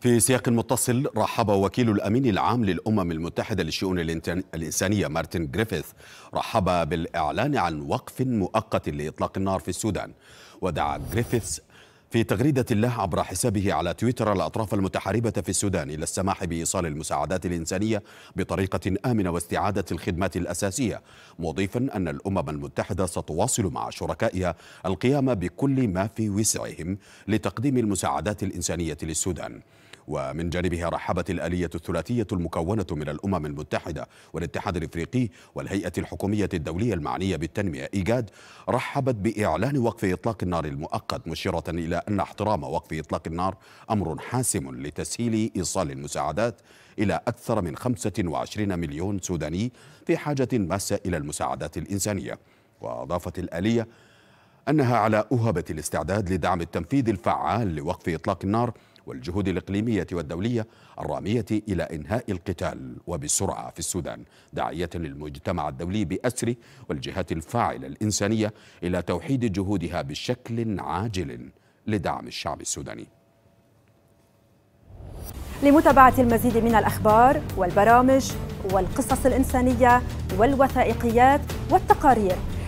في سياق متصل رحب وكيل الامين العام للامم المتحده للشؤون الانسانيه مارتن جريفيث رحب بالاعلان عن وقف مؤقت لاطلاق النار في السودان ودعا جريفيث في تغريدة له عبر حسابه على تويتر الأطراف المتحاربة في السودان إلى السماح بإيصال المساعدات الإنسانية بطريقة آمنة واستعادة الخدمات الأساسية مضيفا أن الأمم المتحدة ستواصل مع شركائها القيام بكل ما في وسعهم لتقديم المساعدات الإنسانية للسودان ومن جانبها رحبت الآلية الثلاثية المكونة من الأمم المتحدة والاتحاد الإفريقي والهيئة الحكومية الدولية المعنية بالتنمية إيجاد رحبت بإعلان وقف إطلاق النار المؤقت مشيرة إلى أن احترام وقف إطلاق النار أمر حاسم لتسهيل إيصال المساعدات إلى أكثر من 25 مليون سوداني في حاجة ماسة إلى المساعدات الإنسانية وأضافت الآلية أنها على أهبة الاستعداد لدعم التنفيذ الفعال لوقف إطلاق النار والجهود الإقليمية والدولية الرامية إلى إنهاء القتال وبسرعة في السودان داعية للمجتمع الدولي بأسره والجهات الفاعلة الإنسانية إلى توحيد جهودها بشكل عاجل لدعم الشعب السوداني لمتابعة المزيد من الأخبار والبرامج والقصص الإنسانية والوثائقيات والتقارير